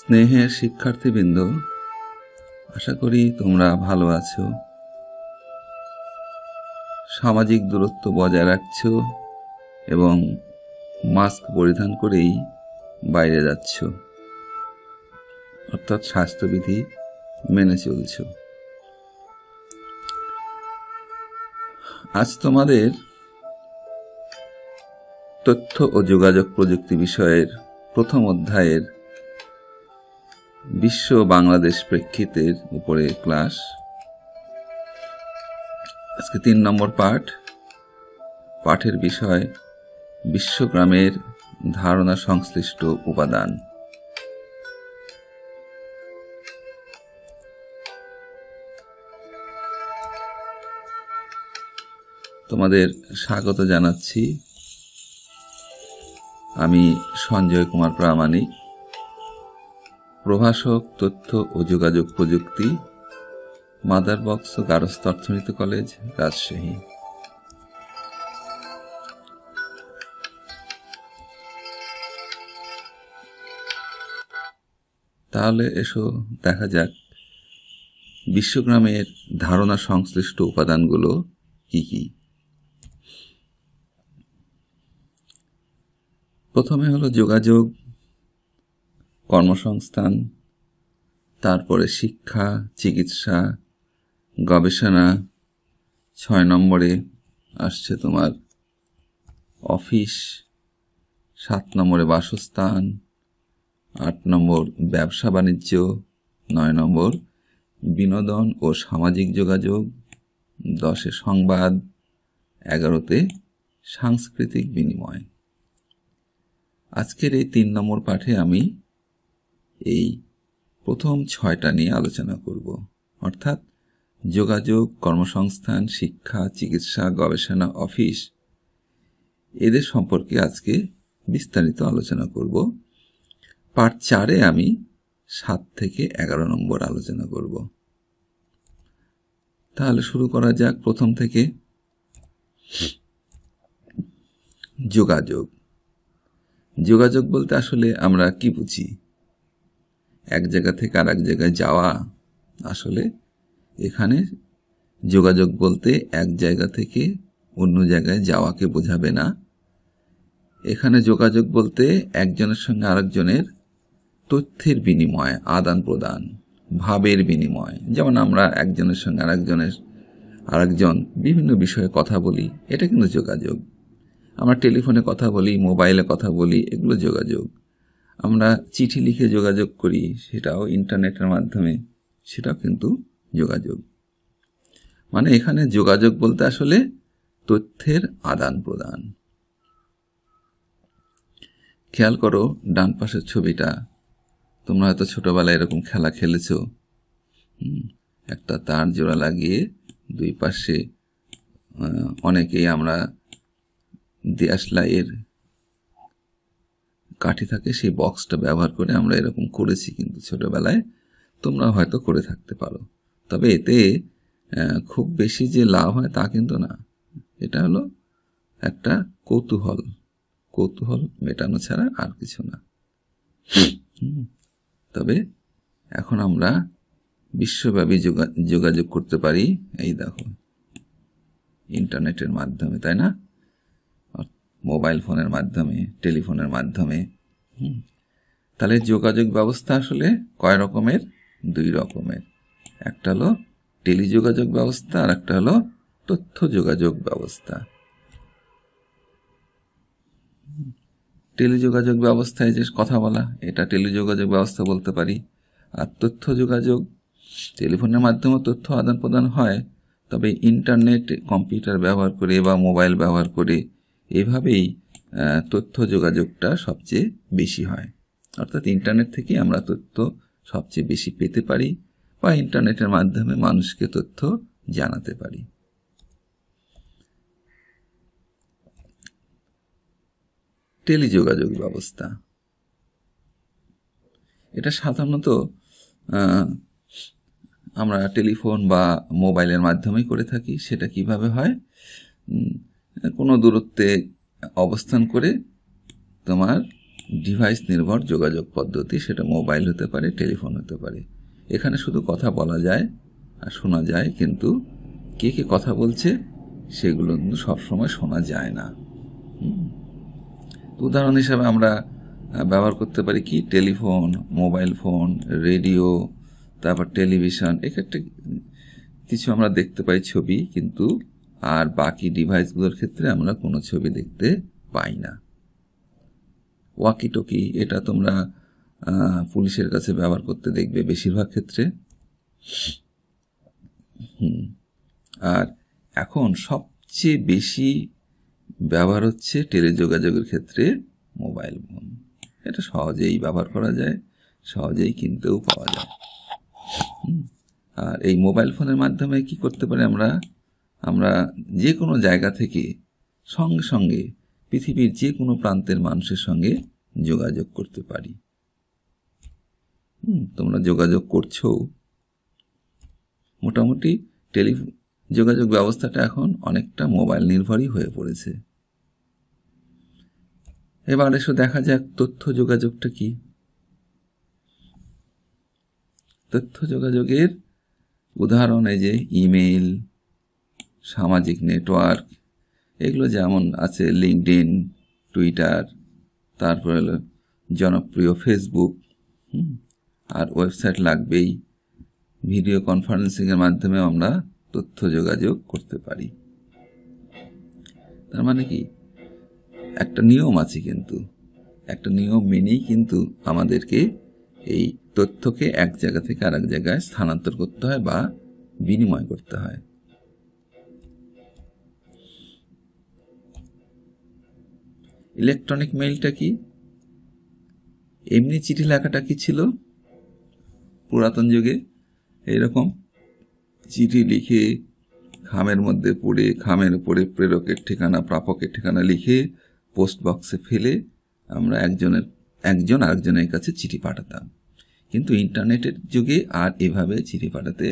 স্নেহের শিক্ষার্থীবৃন্দ আশা করি তোমরা ভালো আছো সামাজিক দূরত্ব বজায় রাখছ এবং মাস্ক পরিধান করেই বাইরে যাচ্ছ অর্থাৎ স্বাস্থ্যবিধি মেনে চলছ আজ তোমাদের তথ্য ও যোগাযোগ প্রযুক্তি বিষয়ের প্রথম অধ্যায়ের বিশ্ব বাংলাদেশ প্রেক্ষিতের উপরে ক্লাস আজকে তিন নম্বর পাঠ পাঠের বিষয় বিশ্বগ্রামের ধারণা সংশ্লিষ্ট উপাদান তোমাদের স্বাগত জানাচ্ছি আমি সঞ্জয় কুমার প্রামাণিক প্রভাষক তথ্য ও যোগাযোগ প্রযুক্তি মাদার ও গারস্থ অর্থনীতি কলেজ রাজশাহী তাহলে এসো দেখা যাক বিশ্বগ্রামের ধারণা সংশ্লিষ্ট উপাদানগুলো কি কি প্রথমে হলো যোগাযোগ কর্মসংস্থান তারপরে শিক্ষা চিকিৎসা গবেষণা ছয় নম্বরে আসছে তোমার অফিস সাত নম্বরে বাসস্থান আট নম্বর ব্যবসা বাণিজ্য নয় নম্বর বিনোদন ও সামাজিক যোগাযোগ দশে সংবাদ এগারোতে সাংস্কৃতিক বিনিময় আজকের এই তিন নম্বর পাঠে আমি এই প্রথম ছয়টা নিয়ে আলোচনা করব অর্থাৎ যোগাযোগ কর্মসংস্থান শিক্ষা চিকিৎসা গবেষণা অফিস এদের সম্পর্কে আজকে বিস্তারিত আলোচনা করব পার্ট চারে আমি সাত থেকে এগারো নম্বর আলোচনা করব তাহলে শুরু করা যাক প্রথম থেকে যোগাযোগ যোগাযোগ বলতে আসলে আমরা কি বুঝি এক জায়গা থেকে আর এক জায়গায় যাওয়া আসলে এখানে যোগাযোগ বলতে এক জায়গা থেকে অন্য জায়গায় যাওয়াকে বোঝাবে না এখানে যোগাযোগ বলতে একজনের সঙ্গে আরেকজনের তথ্যের বিনিময় আদান প্রদান ভাবের বিনিময় যেমন আমরা একজনের সঙ্গে আরেকজনের আরেকজন বিভিন্ন বিষয়ে কথা বলি এটা কিন্তু যোগাযোগ আমরা টেলিফোনে কথা বলি মোবাইলে কথা বলি এগুলো যোগাযোগ আমরা চিঠি লিখে যোগাযোগ করি সেটাও ইন্টারনেটের মাধ্যমে সেটাও কিন্তু যোগাযোগ মানে এখানে যোগাযোগ বলতে আসলে তথ্যের আদান প্রদান খেয়াল করো ডান পাশের ছবিটা তোমরা হয়তো ছোটোবেলায় এরকম খেলা খেলেছ একটা তার জোড়া লাগিয়ে দুই পাশে অনেকেই আমরা দেয়াশলাইয়ের কাঠি থাকে সেই বক্সটা ব্যবহার করে আমরা এরকম করেছি কিন্তু ছোটোবেলায় তোমরা হয়তো করে থাকতে পারো তবে এতে খুব বেশি যে লাভ হয় তা কিন্তু না এটা হলো একটা কৌতূহল কৌতূহল মেটানো ছাড়া আর কিছু না তবে এখন আমরা বিশ্বব্যাপী যোগাযোগ করতে পারি এই দেখো ইন্টারনেটের মাধ্যমে তাই না মোবাইল ফোনের মাধ্যমে টেলিফোনের মাধ্যমে তাহলে যোগাযোগ ব্যবস্থা আসলে কয় রকমের দুই রকমের একটা হলো টেলিযোগাযোগ ব্যবস্থা আর একটা হলো তথ্য যোগাযোগ ব্যবস্থা টেলিযোগাযোগ ব্যবস্থায় যে কথা বলা এটা টেলিযোগাযোগ ব্যবস্থা বলতে পারি আর তথ্য যোগাযোগ টেলিফোনের মাধ্যমে তথ্য আদান প্রদান হয় তবে ইন্টারনেট কম্পিউটার ব্যবহার করে বা মোবাইল ব্যবহার করে এভাবেই তথ্য যোগাযোগটা সবচেয়ে বেশি হয় অর্থাৎ ইন্টারনেট থেকে আমরা তথ্য সবচেয়ে বেশি পেতে পারি বা ইন্টারনেটের মাধ্যমে মানুষকে তথ্য জানাতে পারি টেলিযোগাযোগ ব্যবস্থা এটা সাধারণত আমরা টেলিফোন বা মোবাইলের মাধ্যমেই করে থাকি সেটা কিভাবে হয় কোনো দূরত্বে অবস্থান করে তোমার ডিভাইস নির্ভর যোগাযোগ পদ্ধতি সেটা মোবাইল হতে পারে টেলিফোন হতে পারে এখানে শুধু কথা বলা যায় আর শোনা যায় কিন্তু কে কে কথা বলছে সেগুলো কিন্তু সবসময় শোনা যায় না উদাহরণ হিসাবে আমরা ব্যবহার করতে পারি কি টেলিফোন মোবাইল ফোন রেডিও তারপর টেলিভিশন এক্ষেত্রে কিছু আমরা দেখতে পাই ছবি কিন্তু আর বাকি ডিভাইসগুলোর ক্ষেত্রে আমরা কোনো ছবি দেখতে পাই না ওয়াকি টকি এটা তোমরা পুলিশের কাছে ব্যবহার করতে দেখবে বেশিরভাগ ক্ষেত্রে হুম আর এখন সবচেয়ে বেশি ব্যবহার হচ্ছে টেলিযোগাযোগের ক্ষেত্রে মোবাইল ফোন এটা সহজেই ব্যবহার করা যায় সহজেই কিনতেও পাওয়া যায় আর এই মোবাইল ফোনের মাধ্যমে কি করতে পারি আমরা আমরা যে কোনো জায়গা থেকে সঙ্গে সঙ্গে পৃথিবীর যে কোনো প্রান্তের মানুষের সঙ্গে যোগাযোগ করতে পারি তোমরা যোগাযোগ করছো মোটামুটি টেলি যোগাযোগ ব্যবস্থাটা এখন অনেকটা মোবাইল নির্ভরই হয়ে পড়েছে এবার এসো দেখা যাক তথ্য যোগাযোগটা কি তথ্য যোগাযোগের উদাহরণ এই যে ইমেল সামাজিক নেটওয়ার্ক এগুলো যেমন আছে লিঙ্কড ইন টুইটার তারপর হলো জনপ্রিয় ফেসবুক আর ওয়েবসাইট লাগবেই ভিডিও কনফারেন্সিংয়ের মাধ্যমে আমরা তথ্য যোগাযোগ করতে পারি তার মানে কি একটা নিয়ম আছে কিন্তু একটা নিয়ম মেনেই কিন্তু আমাদেরকে এই তথ্যকে এক জায়গা থেকে আরেক জায়গায় স্থানান্তর করতে হয় বা বিনিময় করতে হয় ইলেকট্রনিক মেইলটা কি এমনি চিঠি লেখাটা কি ছিল পুরাতন যুগে এরকম চিঠি লিখে খামের মধ্যে পড়ে খামের উপরে প্রেরকের ঠিকানা প্রাপকের ঠিকানা লিখে পোস্ট বক্সে ফেলে আমরা একজনের একজন আরেকজনের কাছে চিঠি পাঠাতাম কিন্তু ইন্টারনেটের যুগে আর এভাবে চিঠি পাঠাতে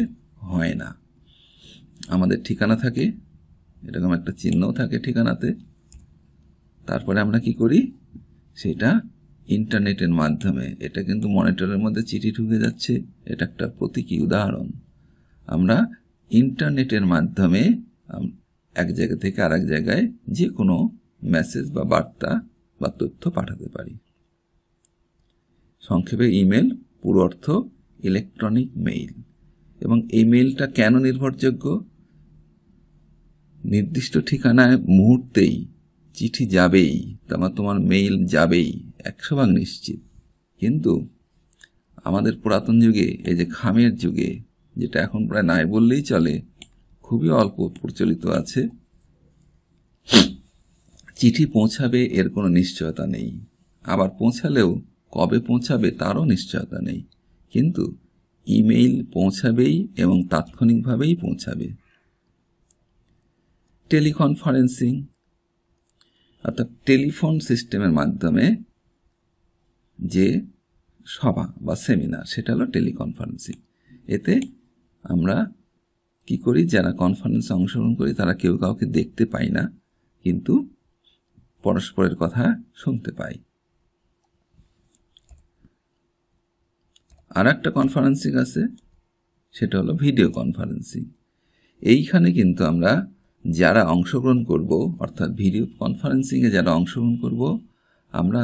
হয় না আমাদের ঠিকানা থাকে এরকম একটা চিহ্নও থাকে ঠিকানাতে তারপরে আমরা কি করি সেটা ইন্টারনেটের মাধ্যমে এটা কিন্তু মনিটরের মধ্যে চিঠি ঢুকে যাচ্ছে এটা একটা প্রতীকী উদাহরণ আমরা ইন্টারনেটের মাধ্যমে এক জায়গা থেকে আরেক জায়গায় যে কোনো মেসেজ বা বার্তা বা তথ্য পাঠাতে পারি সংক্ষেপে ইমেল পুরো অর্থ ইলেকট্রনিক মেইল এবং এই মেইলটা কেন নির্ভরযোগ্য নির্দিষ্ট ঠিকানায় মুহূর্তেই চিঠি যাবেই তোমার তোমার মেইল যাবেই একশো ভাগ নিশ্চিত কিন্তু আমাদের পুরাতন যুগে এই যে খামের যুগে যেটা এখন প্রায় নাই বললেই চলে খুবই অল্প প্রচলিত আছে চিঠি পৌঁছাবে এর কোনো নিশ্চয়তা নেই আবার পৌঁছালেও কবে পৌঁছাবে তারও নিশ্চয়তা নেই কিন্তু ইমেইল পৌঁছাবেই এবং তাৎক্ষণিকভাবেই পৌঁছাবে টেলিকনফারেন্সিং অর্থাৎ টেলিফোন সিস্টেমের মাধ্যমে যে সভা বা সেমিনার সেটা হলো টেলিকনফারেন্সিং এতে আমরা কি করি যারা কনফারেন্সে অংশগ্রহণ করি তারা কেউ কাউকে দেখতে পাই না কিন্তু পরস্পরের কথা শুনতে পাই আর একটা কনফারেন্সিং আছে সেটা হলো ভিডিও কনফারেন্সিং এইখানে কিন্তু আমরা যারা অংশগ্রহণ করব অর্থাৎ ভিডিও কনফারেন্সিংয়ে যারা অংশগ্রহণ করব আমরা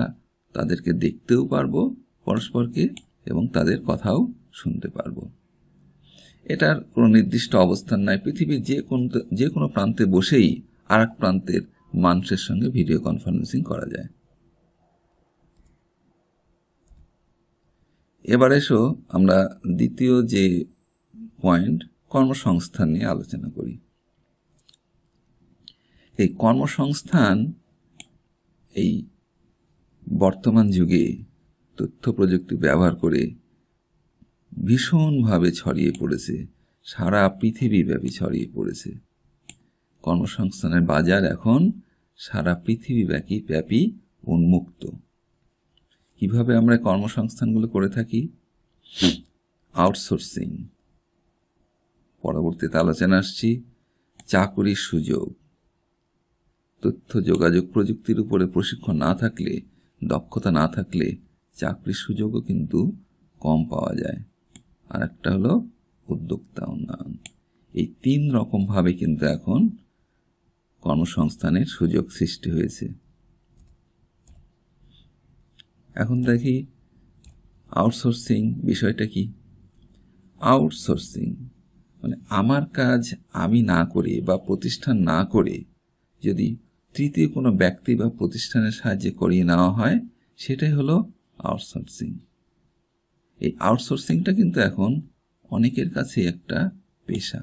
তাদেরকে দেখতেও পারবো পরস্পরকে এবং তাদের কথাও শুনতে পারবো এটার কোনো নির্দিষ্ট অবস্থান নাই পৃথিবীর যে কোনো যে কোনো প্রান্তে বসেই আর প্রান্তের মানুষের সঙ্গে ভিডিও কনফারেন্সিং করা যায় এবার এসো আমরা দ্বিতীয় যে পয়েন্ট কর্মসংস্থান নিয়ে আলোচনা করি এই কর্মসংস্থান এই বর্তমান যুগে তথ্য প্রযুক্তি ব্যবহার করে ভীষণভাবে ছড়িয়ে পড়েছে সারা পৃথিবীব্যাপী ছড়িয়ে পড়েছে কর্মসংস্থানের বাজার এখন সারা পৃথিবীব্যাপী ব্যাপী উন্মুক্ত কিভাবে আমরা কর্মসংস্থানগুলো করে থাকি আউটসোর্সিং পরবর্তীতে আলোচনা আসছি চাকুরির সুযোগ তথ্য যোগাযোগ প্রযুক্তির উপরে প্রশিক্ষণ না থাকলে দক্ষতা না থাকলে চাকরির সুযোগও কিন্তু কম পাওয়া যায় আর একটা হলো উদ্যোক্তা উন্নয়ন এই তিন রকমভাবে কিন্তু এখন কর্মসংস্থানের সুযোগ সৃষ্টি হয়েছে এখন দেখি আউটসোর্সিং বিষয়টা কি আউটসোর্সিং মানে আমার কাজ আমি না করে বা প্রতিষ্ঠান না করে যদি তৃতীয় কোনো ব্যক্তি বা প্রতিষ্ঠানের সাহায্যে করিয়ে নেওয়া হয় সেটাই হলো আউটসোর্সিং এই আউটসোর্সিংটা কিন্তু এখন অনেকের কাছে একটা পেশা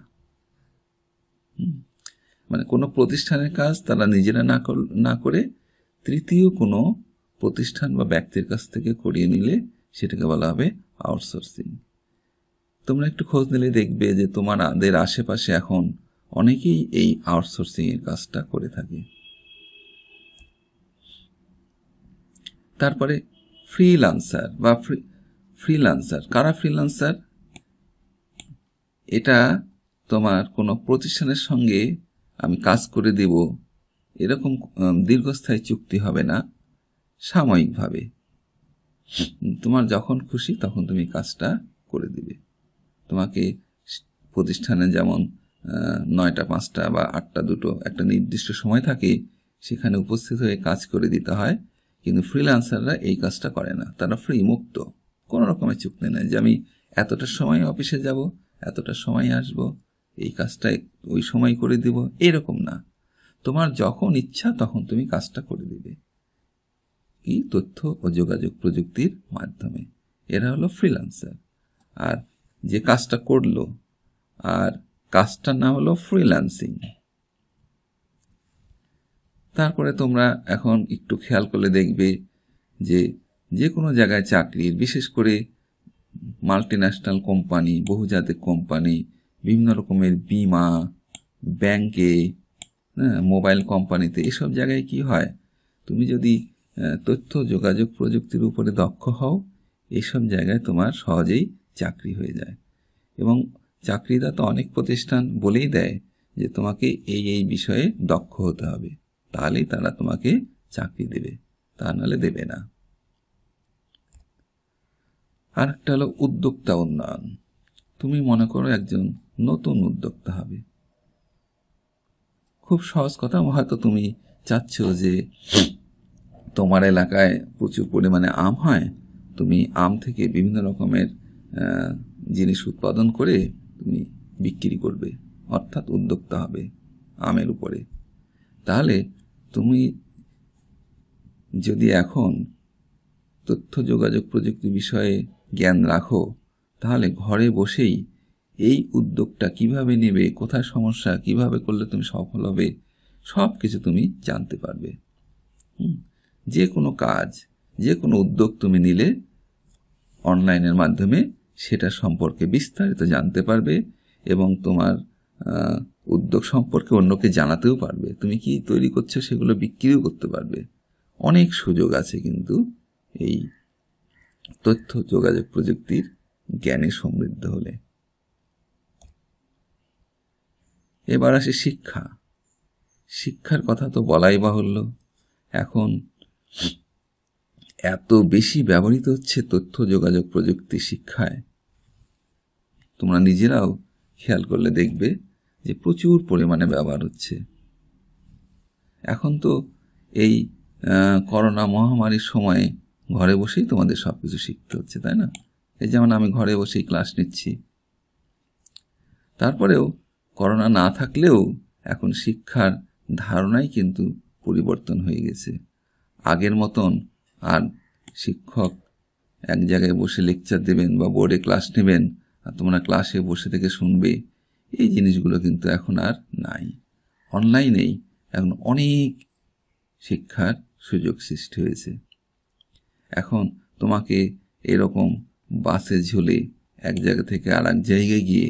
মানে কোনো প্রতিষ্ঠানের কাজ তারা নিজেরা না না করে তৃতীয় কোনো প্রতিষ্ঠান বা ব্যক্তির কাছ থেকে করিয়ে নিলে সেটাকে বলা হবে আউটসোর্সিং তোমরা একটু খোঁজ নিলে দেখবে যে তোমাদের আশেপাশে এখন অনেকেই এই আউটসোর্সিংয়ের কাজটা করে থাকে তারপরে ফ্রিলান্সার বা ফ্রি ফ্রিলান্সার কারা ফ্রিলান্সার এটা তোমার কোনো প্রতিষ্ঠানের সঙ্গে আমি কাজ করে দেব এরকম দীর্ঘস্থায়ী চুক্তি হবে না সাময়িকভাবে তোমার যখন খুশি তখন তুমি কাজটা করে দিবে তোমাকে প্রতিষ্ঠানে যেমন নয়টা পাঁচটা বা আটটা দুটো একটা নির্দিষ্ট সময় থাকে সেখানে উপস্থিত হয়ে কাজ করে দিতে হয় কিন্তু ফ্রিলান্সাররা এই কাজটা করে না তারা ফ্রি মুক্ত কোনো রকমের চুক্তি নেই যে আমি এতটা সময় অফিসে যাব এতটা সময় আসব এই কাজটা ওই সময় করে দেব এরকম না তোমার যখন ইচ্ছা তখন তুমি কাজটা করে দিবে কি তথ্য ও যোগাযোগ প্রযুক্তির মাধ্যমে এরা হলো ফ্রিলান্সার আর যে কাজটা করলো আর কাজটার নাম হলো ফ্রিল্যান্সিং তারপরে তোমরা এখন একটু খেয়াল করলে দেখবে যে যে কোনো জায়গায় চাকরির বিশেষ করে মাল্টি ন্যাশনাল কোম্পানি বহুজাতিক কোম্পানি বিভিন্ন রকমের বিমা ব্যাংকে মোবাইল কোম্পানিতে এসব জায়গায় কি হয় তুমি যদি তথ্য যোগাযোগ প্রযুক্তির উপরে দক্ষ হও এসব জায়গায় তোমার সহজেই চাকরি হয়ে যায় এবং চাকরিদাতা অনেক প্রতিষ্ঠান বলেই দেয় যে তোমাকে এই এই বিষয়ে দক্ষ হতে হবে তাহলেই তারা তোমাকে চাকরি দেবে তা নাহলে দেবে না আর একটা হলো উদ্যোক্তা উন্নয়ন তুমি মনে করো একজন নতুন উদ্যোক্তা হবে খুব সহজ কথা হয়তো তুমি চাচ্ছ যে তোমার এলাকায় প্রচুর পরিমাণে আম হয় তুমি আম থেকে বিভিন্ন রকমের জিনিস উৎপাদন করে তুমি বিক্রি করবে অর্থাৎ উদ্যোক্তা হবে আমের উপরে তাহলে তুমি যদি এখন তথ্য যোগাযোগ প্রযুক্তি বিষয়ে জ্ঞান রাখো তাহলে ঘরে বসেই এই উদ্যোগটা কিভাবে নেবে কোথায় সমস্যা কিভাবে করলে তুমি সফল হবে সব কিছু তুমি জানতে পারবে যে কোনো কাজ যে কোনো উদ্যোগ তুমি নিলে অনলাইনের মাধ্যমে সেটা সম্পর্কে বিস্তারিত জানতে পারবে এবং তোমার উদ্যোগ সম্পর্কে অন্যকে জানাতেও পারবে তুমি কি তৈরি করছো সেগুলো বিক্রিও করতে পারবে অনেক সুযোগ আছে কিন্তু এই তথ্য যোগাযোগ প্রযুক্তির জ্ঞানে সমৃদ্ধ হলে এবার আসে শিক্ষা শিক্ষার কথা তো বলাই বাহুল্য এখন এত বেশি ব্যবহৃত হচ্ছে তথ্য যোগাযোগ প্রযুক্তি শিক্ষায় তোমরা নিজেরাও খেয়াল করলে দেখবে যে প্রচুর পরিমাণে ব্যবহার হচ্ছে এখন তো এই করোনা মহামারীর সময়ে ঘরে বসেই তোমাদের সব কিছু শিখতে হচ্ছে তাই না এই যেমন আমি ঘরে বসেই ক্লাস নিচ্ছি তারপরেও করোনা না থাকলেও এখন শিক্ষার ধারণাই কিন্তু পরিবর্তন হয়ে গেছে আগের মতন আর শিক্ষক এক জায়গায় বসে লেকচার দেবেন বা বোর্ডে ক্লাস নেবেন আর তোমরা ক্লাসে বসে থেকে শুনবে এই জিনিসগুলো কিন্তু এখন আর নাই অনলাইনেই এখন অনেক শিক্ষার সুযোগ সৃষ্টি হয়েছে এখন তোমাকে এরকম বাসে ঝুলে এক জায়গা থেকে আর এক জায়গায় গিয়ে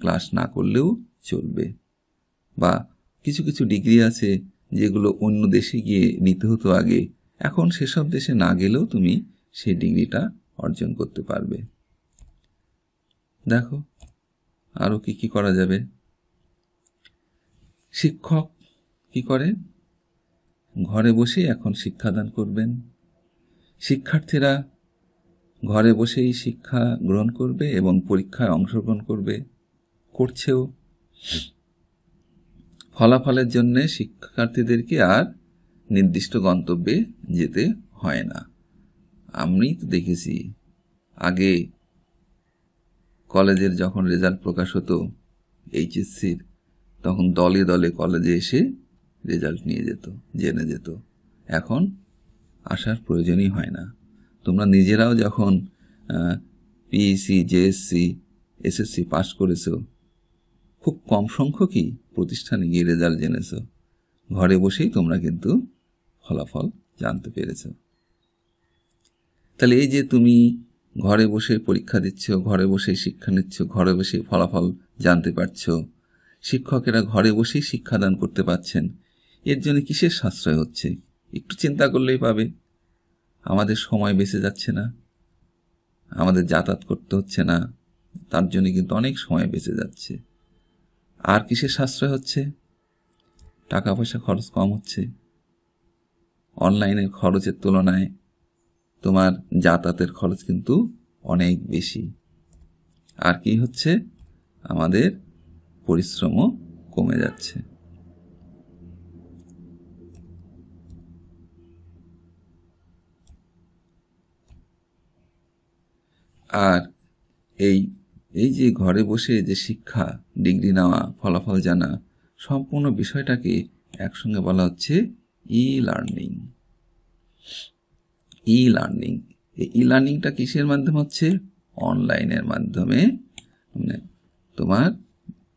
ক্লাস না করলেও চলবে বা কিছু কিছু ডিগ্রি আছে যেগুলো অন্য দেশে গিয়ে নিতে হতো আগে এখন সেসব দেশে না গেলেও তুমি সেই ডিগ্রিটা অর্জন করতে পারবে দেখো আরও কি কি করা যাবে শিক্ষক কি করে ঘরে বসে এখন শিক্ষাদান করবেন শিক্ষার্থীরা ঘরে বসেই শিক্ষা গ্রহণ করবে এবং পরীক্ষায় অংশগ্রহণ করবে করছেও ফলাফলের জন্য শিক্ষার্থীদেরকে আর নির্দিষ্ট গন্তব্যে যেতে হয় না আমি তো দেখেছি আগে কলেজের যখন রেজাল্ট প্রকাশ হতো এইচএসসির তখন দলে দলে কলেজে এসে রেজাল্ট নিয়ে যেত জেনে যেত এখন আসার প্রয়োজনই হয় না তোমরা নিজেরাও যখন পিসি জেএসসি এসএসসি পাস করেছ খুব কম সংখ্যকই প্রতিষ্ঠানে গিয়ে রেজাল্ট জেনেছ ঘরে বসেই তোমরা কিন্তু ফলাফল জানতে পেরেছ তাহলে এই যে তুমি ঘরে বসে পরীক্ষা দিচ্ছ ঘরে বসেই শিক্ষা নিচ্ছ ঘরে বসেই ফলাফল জানতে পারছ শিক্ষকেরা ঘরে বসেই শিক্ষাদান করতে পারছেন এর জন্য কিসের সাশ্রয় হচ্ছে একটু চিন্তা করলেই পাবে আমাদের সময় বেঁচে যাচ্ছে না আমাদের যাতায়াত করতে হচ্ছে না তার জন্য কিন্তু অনেক সময় বেঁচে যাচ্ছে আর কিসের সাশ্রয় হচ্ছে টাকা পয়সা খরচ কম হচ্ছে অনলাইনের খরচের তুলনায় তোমার যাতায়াতের খরচ কিন্তু অনেক বেশি আর কি হচ্ছে আমাদের পরিশ্রমও কমে যাচ্ছে আর এই এই যে ঘরে বসে যে শিক্ষা ডিগ্রি নেওয়া ফলাফল জানা সম্পূর্ণ বিষয়টাকে একসঙ্গে বলা হচ্ছে ই লার্নিং ই লার্নিং এই ই লার্নিংটা কিসের মাধ্যমে হচ্ছে অনলাইনের মাধ্যমে মানে তোমার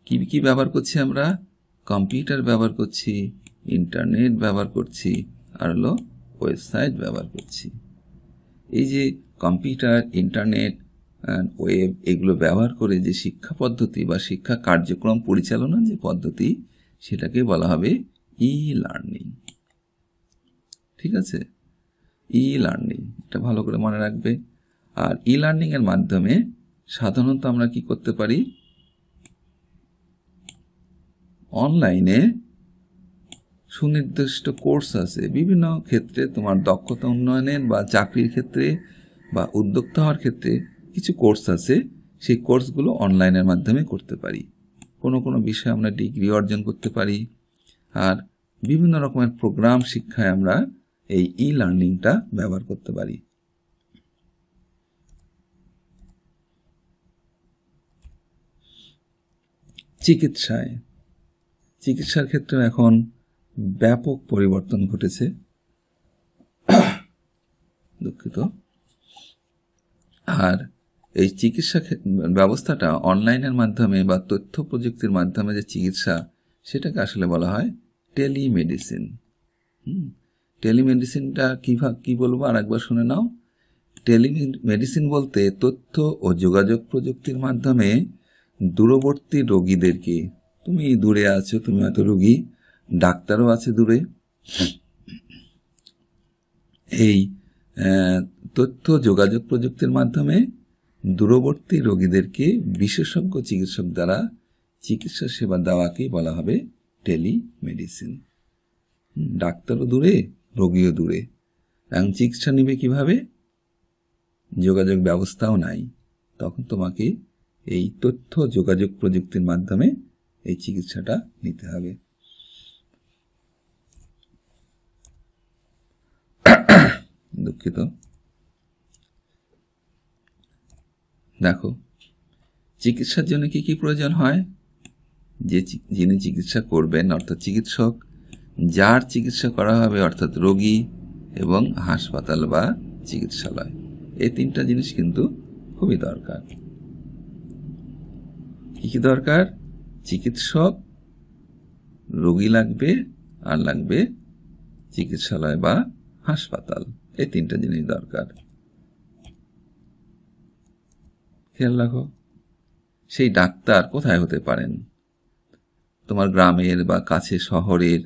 কী কী ব্যবহার করছি আমরা কম্পিউটার ব্যবহার করছি ইন্টারনেট ব্যবহার করছি আর হলো ওয়েবসাইট ব্যবহার করছি এই যে কম্পিউটার ইন্টারনেট ওয়েব এগুলো ব্যবহার করে যে শিক্ষা পদ্ধতি বা শিক্ষা কার্যক্রম পরিচালনার যে পদ্ধতি সেটাকে বলা হবে ই লার্নিং ঠিক আছে ই লার্নিং এটা ভালো করে মনে রাখবে আর ই লার্নিংয়ের মাধ্যমে সাধারণত আমরা কি করতে পারি অনলাইনে সুনির্দিষ্ট কোর্স আছে বিভিন্ন ক্ষেত্রে তোমার দক্ষতা উন্নয়নের বা চাকরির ক্ষেত্রে বা উদ্যোক্তা হওয়ার ক্ষেত্রে কিছু কোর্স আছে সেই কোর্সগুলো অনলাইনের মাধ্যমে করতে পারি কোনো কোনো বিষয়ে আমরা ডিগ্রি অর্জন করতে পারি আর বিভিন্ন রকমের প্রোগ্রাম শিক্ষায় আমরা এই ই লার্নিংটা ব্যবহার করতে পারি চিকিৎসায় চিকিৎসার ক্ষেত্রে এখন ব্যাপক পরিবর্তন ঘটেছে দুঃখিত আর এই চিকিৎসা ব্যবস্থাটা অনলাইনের মাধ্যমে বা তথ্য প্রযুক্তির মাধ্যমে যে চিকিৎসা সেটাকে আসলে বলা হয় টেলিমেডিসিন হুম টেলিমেডিসিনটা কীভাবে কী বলবো আর একবার শুনে নাও টেলিমেডিসিন বলতে তথ্য ও যোগাযোগ প্রযুক্তির মাধ্যমে দূরবর্তী রোগীদেরকে তুমি দূরে আছো তুমি হয়তো রোগী ডাক্তারও আছে দূরে এই তথ্য যোগাযোগ প্রযুক্তির মাধ্যমে দূরবর্তী রোগীদেরকে বিশেষজ্ঞ চিকিৎসক দ্বারা চিকিৎসা সেবা দেওয়াকেই বলা হবে টেলিমেডিসিন ডাক্তারও দূরে রোগীও দূরে এবং চিকিৎসা নেবে কিভাবে যোগাযোগ ব্যবস্থাও নাই তখন তোমাকে এই তথ্য যোগাযোগ প্রযুক্তির মাধ্যমে এই চিকিৎসাটা নিতে হবে দুঃখিত দেখো চিকিৎসার জন্য কি কি প্রয়োজন হয় যে যিনি চিকিৎসা করবেন অর্থাৎ চিকিৎসক যার চিকিৎসা করা হবে অর্থাৎ রোগী এবং হাসপাতাল বা চিকিৎসালয় এই তিনটা জিনিস কিন্তু খুবই দরকার কী কী দরকার চিকিৎসক রোগী লাগবে আর লাগবে চিকিৎসালয় বা হাসপাতাল এই তিনটা জিনিস দরকার খেয়াল রাখো সেই ডাক্তার কোথায় হতে পারেন তোমার গ্রামের বা কাছে শহরের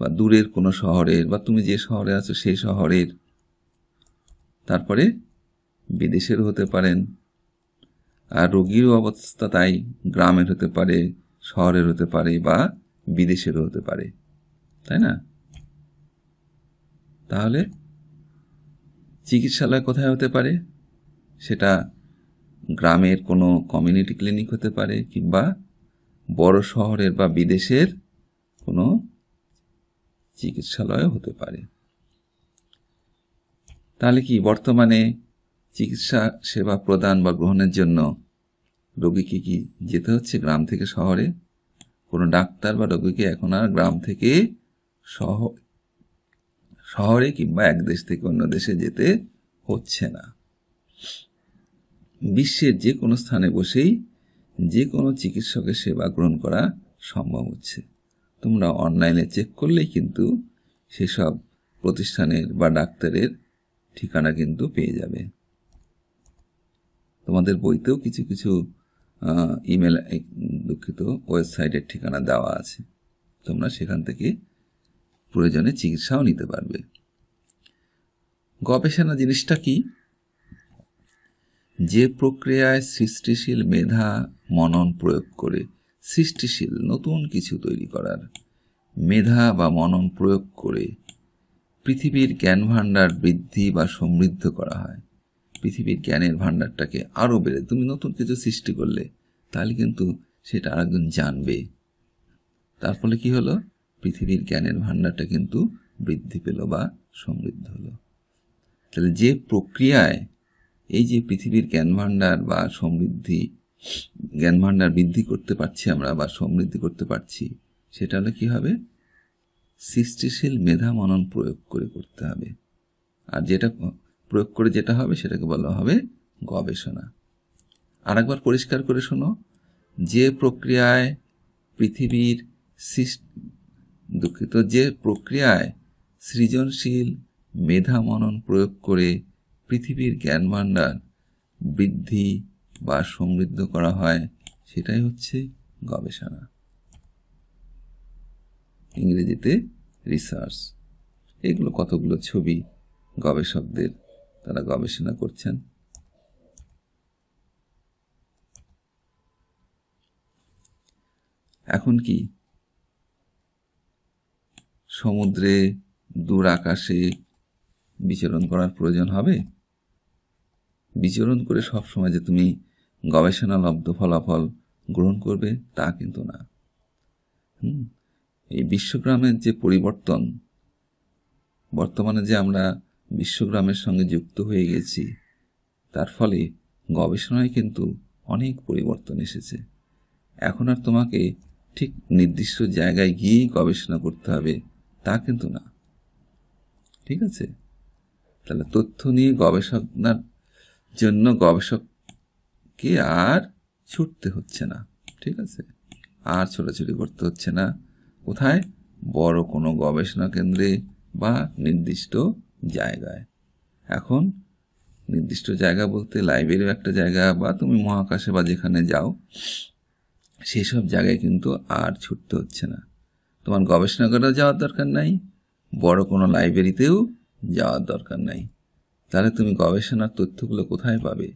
বা দূরের কোনো শহরের বা তুমি যে শহরে আছো সেই শহরের তারপরে বিদেশের হতে পারেন আর রোগীরও অবস্থা তাই গ্রামের হতে পারে শহরের হতে পারে বা বিদেশেরও হতে পারে তাই না তাহলে চিকিৎসালয় কোথায় হতে পারে সেটা গ্রামের কোনো কমিউনিটি ক্লিনিক হতে পারে কিংবা বড় শহরের বা বিদেশের কোনো চিকিৎসালয় হতে পারে তাহলে কি বর্তমানে চিকিৎসা সেবা প্রদান বা গ্রহণের জন্য রোগীকে কি যেতে হচ্ছে গ্রাম থেকে শহরে কোনো ডাক্তার বা রোগীকে এখন আর গ্রাম থেকে শহরে কিংবা এক দেশ থেকে অন্য দেশে যেতে হচ্ছে না বিশ্বের যে কোনো স্থানে বসেই যে কোনো চিকিৎসকের সেবা গ্রহণ করা সম্ভব হচ্ছে তোমরা অনলাইনে চেক করলেই কিন্তু সেসব প্রতিষ্ঠানের বা ডাক্তারের ঠিকানা কিন্তু পেয়ে যাবে তোমাদের বইতেও কিছু কিছু ইমেল দুঃখিত ওয়েবসাইটের ঠিকানা দেওয়া আছে তোমরা সেখান থেকে প্রয়োজনে চিকিৎসাও নিতে পারবে গবেষণা জিনিসটা কি যে প্রক্রিয়ায় সৃষ্টিশীল মেধা মনন প্রয়োগ করে সৃষ্টিশীল নতুন কিছু তৈরি করার মেধা বা মনন প্রয়োগ করে পৃথিবীর জ্ঞান ভাণ্ডার বৃদ্ধি বা সমৃদ্ধ করা হয় পৃথিবীর জ্ঞানের ভাণ্ডারটাকে আরও বেড়ে তুমি নতুন কিছু সৃষ্টি করলে তাহলে কিন্তু সেটা আরেকজন জানবে তার ফলে কী হলো পৃথিবীর জ্ঞানের ভাণ্ডারটা কিন্তু বৃদ্ধি পেল বা সমৃদ্ধ হলো তাহলে যে প্রক্রিয়ায় এই যে পৃথিবীর জ্ঞান ভাণ্ডার বা সমৃদ্ধি জ্ঞান ভাণ্ডার বৃদ্ধি করতে পারছি আমরা বা সমৃদ্ধি করতে পারছি সেটা হলে কী হবে সৃষ্টিশীল মেধা মনন প্রয়োগ করে করতে হবে আর যেটা প্রয়োগ করে যেটা হবে সেটাকে বলা হবে গবেষণা আর একবার পরিষ্কার করে শোনো যে প্রক্রিয়ায় পৃথিবীর দুঃখিত যে প্রক্রিয়ায় সৃজনশীল মেধা মনন প্রয়োগ করে পৃথিবীর জ্ঞান ভাণ্ডার বৃদ্ধি বা সমৃদ্ধ করা হয় সেটাই হচ্ছে গবেষণা ইংরেজিতে রিসার্চ এগুলো কতগুলো ছবি গবেষকদের তারা গবেষণা করছেন এখন কি সমুদ্রে দূর আকাশে বিচরণ করার প্রয়োজন হবে বিচরণ করে সবসময় যে তুমি গবেষণালব্ধ ফলাফল গ্রহণ করবে তা কিন্তু না হুম এই বিশ্বগ্রামের যে পরিবর্তন বর্তমানে যে আমরা বিশ্বগ্রামের সঙ্গে যুক্ত হয়ে গেছি তার ফলে গবেষণায় কিন্তু অনেক পরিবর্তন এসেছে এখন আর তোমাকে ঠিক নির্দিষ্ট জায়গায় গিয়েই গবেষণা করতে হবে তা কিন্তু না ঠিক আছে তাহলে তথ্য নিয়ে গবেষণার জন্য গবেষক কে আর ছুটতে হচ্ছে না ঠিক আছে আর ছোটাছুটি করতে হচ্ছে না কোথায় বড় কোনো গবেষণা কেন্দ্রে বা নির্দিষ্ট জায়গায় এখন নির্দিষ্ট জায়গা বলতে লাইব্রেরিও একটা জায়গা বা তুমি মহাকাশে বা যেখানে যাও সেই সব জায়গায় কিন্তু আর ছুটতে হচ্ছে না তোমার গবেষণা করেও যাওয়ার দরকার নাই বড় কোনো লাইব্রেরিতেও যাওয়ার দরকার নাই তাহলে তুমি গবেষণার তথ্যগুলো কোথায় পাবে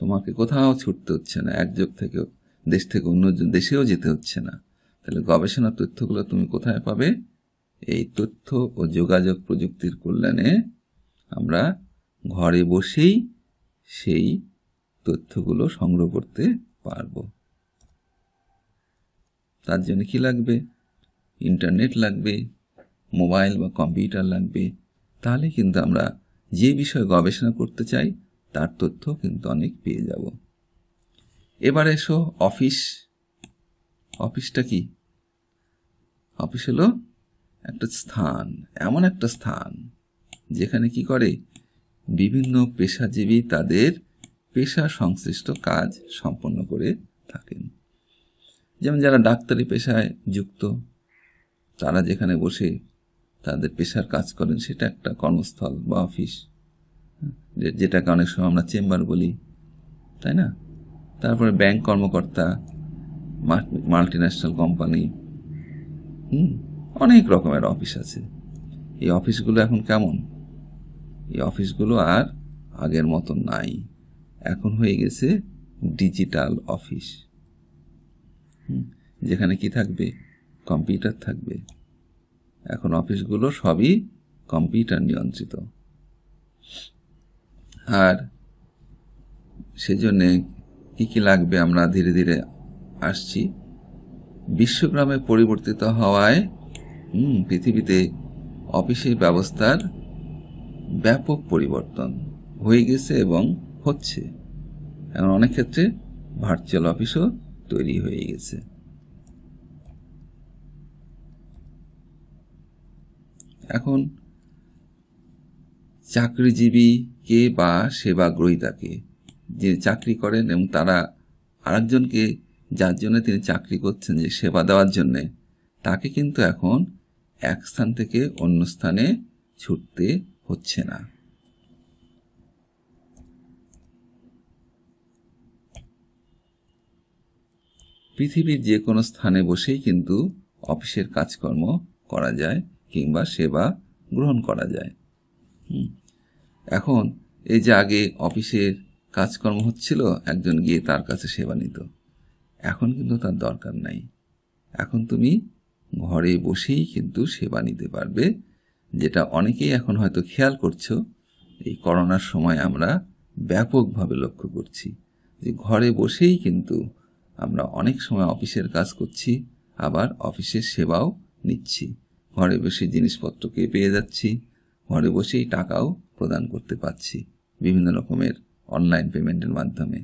তোমাকে কোথাও ছুটতে হচ্ছে না একযোগ থেকে দেশ থেকে অন্য দেশেও যেতে হচ্ছে না তাহলে গবেষণা তথ্যগুলো তুমি কোথায় পাবে এই তথ্য ও যোগাযোগ প্রযুক্তির কল্যাণে আমরা ঘরে বসেই সেই তথ্যগুলো সংগ্রহ করতে পারব তার জন্য কি লাগবে ইন্টারনেট লাগবে মোবাইল বা কম্পিউটার লাগবে তাহলে কিন্তু আমরা যে বিষয়ে গবেষণা করতে চাই তার তথ্য কিন্তু অনেক পেয়ে যাব এবার এসো অফিস অফিসটা কি অফিস হলো একটা স্থান এমন একটা স্থান যেখানে কি করে বিভিন্ন পেশাজীবী তাদের পেশা সংশ্লিষ্ট কাজ সম্পন্ন করে থাকেন যেমন যারা ডাক্তারি পেশায় যুক্ত তারা যেখানে বসে তাদের পেশার কাজ করেন সেটা একটা কর্মস্থল বা অফিস যেটাকে অনেক সময় আমরা চেম্বার বলি তাই না তারপরে ব্যাংক কর্মকর্তা মাল্টি ন্যাশনাল কোম্পানি হুম অনেক রকমের অফিস আছে এই অফিসগুলো এখন কেমন এই অফিসগুলো আর আগের মতো নাই এখন হয়ে গেছে ডিজিটাল অফিস যেখানে কি থাকবে কম্পিউটার থাকবে এখন অফিসগুলো সবই কম্পিউটার নিয়ন্ত্রিত আর সেজন্যে কী কী লাগবে আমরা ধীরে ধীরে আসছি বিশ্বগ্রামে পরিবর্তিত হওয়ায় পৃথিবীতে অফিসের ব্যবস্থার ব্যাপক পরিবর্তন হয়ে গেছে এবং হচ্ছে এখন অনেক ক্ষেত্রে ভার্চুয়াল অফিসও তৈরি হয়ে গেছে এখন চাকরিজীবীকে বা সেবা যে চাকরি করেন এবং তারা আরেকজনকে যার জন্য তিনি চাকরি করছেন যে সেবা দেওয়ার জন্যে তাকে কিন্তু এখন এক স্থান থেকে অন্য স্থানে ছুটতে হচ্ছে না পৃথিবীর যে কোনো স্থানে বসেই কিন্তু অফিসের কাজকর্ম করা যায় কিংবা সেবা গ্রহণ করা যায় এখন এই যে আগে অফিসের কাজকর্ম হচ্ছিল একজন গিয়ে তার কাছে সেবা নিত এখন কিন্তু তার দরকার নাই এখন তুমি ঘরে বসেই কিন্তু সেবা নিতে পারবে যেটা অনেকেই এখন হয়তো খেয়াল করছো এই করোনার সময় আমরা ব্যাপকভাবে লক্ষ্য করছি যে ঘরে বসেই কিন্তু আমরা অনেক সময় অফিসের কাজ করছি আবার অফিসের সেবাও নিচ্ছি ঘরে বসে জিনিসপত্রকে পেয়ে যাচ্ছি ঘরে বসেই টাকাও প্রদান করতে পারছি বিভিন্ন রকমের অনলাইন পেমেন্টের মাধ্যমে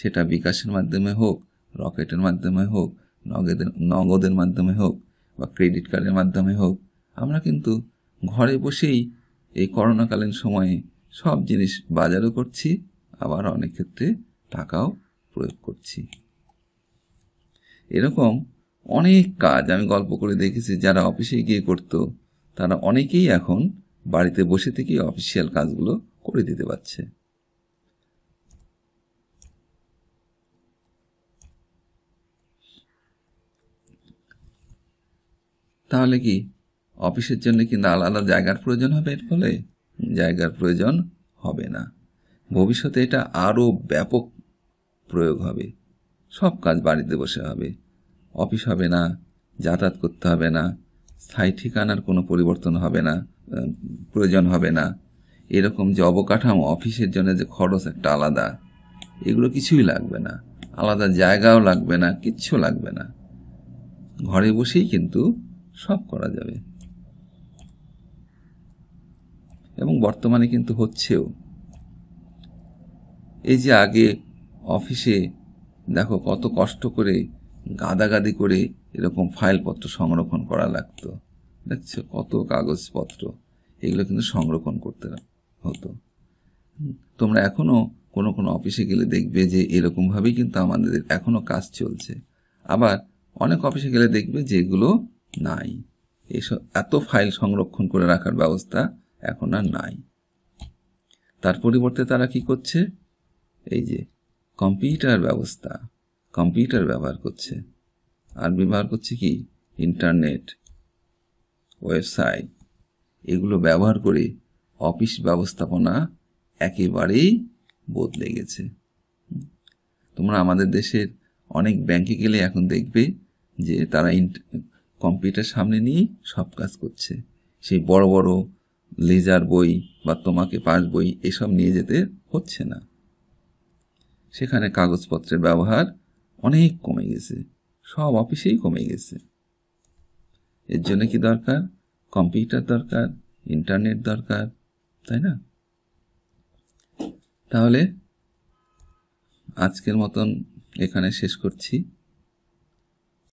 সেটা বিকাশের মাধ্যমে হোক রকেটের মাধ্যমে হোক নগদের নগদের মাধ্যমে হোক বা ক্রেডিট কার্ডের মাধ্যমে হোক আমরা কিন্তু ঘরে বসেই এই করোনাকালীন সময়ে সব জিনিস বাজারও করছি আবার অনেক ক্ষেত্রে টাকাও প্রয়োগ করছি এরকম অনেক কাজ আমি গল্প করে দেখেছি যারা অফিসে গিয়ে করতো তারা অনেকেই এখন বাড়িতে বসে থেকেই অফিসিয়াল কাজগুলো করে দিতে পারছে তাহলে কি অফিসের জন্য কি না আলাদা জায়গার প্রয়োজন হবে এর ফলে জায়গার প্রয়োজন হবে না ভবিষ্যতে এটা আরও ব্যাপক প্রয়োগ হবে সব কাজ বাড়িতে বসে হবে অফিস হবে না যাতায়াত করতে হবে না স্থায়ী ঠিকানার কোনো পরিবর্তন হবে না প্রয়োজন হবে না এরকম যে অবকাঠামো অফিসের জন্য যে খরচ একটা আলাদা এগুলো কিছুই লাগবে না আলাদা জায়গাও লাগবে না কিচ্ছু লাগবে না ঘরে বসেই কিন্তু সব করা যাবে এবং বর্তমানে কিন্তু হচ্ছেও এই যে আগে অফিসে দেখো কত কষ্ট করে গাদাগাদি করে এরকম ফাইলপত্র সংরক্ষণ করা লাগতো দেখছো কত কাগজপত্র এগুলো কিন্তু সংরক্ষণ করতে হতো তোমরা এখনও কোনো কোনো অফিসে গেলে দেখবে যে এরকমভাবেই কিন্তু আমাদের এখনও কাজ চলছে আবার অনেক অফিসে গেলে দেখবে যেগুলো নাই এসব এত ফাইল সংরক্ষণ করে রাখার ব্যবস্থা এখন আর নাই তার পরিবর্তে তারা কি করছে এই যে কম্পিউটার ব্যবস্থা কম্পিউটার ব্যবহার করছে আর ব্যবহার করছে কি ইন্টারনেট ওয়েবসাইট এগুলো ব্যবহার করে অফিস ব্যবস্থাপনা একেবারেই বদলে গেছে তোমরা আমাদের দেশের অনেক ব্যাংকে গেলে এখন দেখবে যে তারা কম্পিউটার সামনে নিয়ে সব কাজ করছে সেই বড় বড় লেজার বই বা তোমাকে পাস বই এসব নিয়ে যেতে হচ্ছে না সেখানে কাগজপত্রের ব্যবহার অনেক কমে গেছে সব অফিসেই কমে গেছে এর জন্য কি দরকার কম্পিউটার দরকার ইন্টারনেট দরকার তাই না তাহলে আজকের মতন এখানে শেষ করছি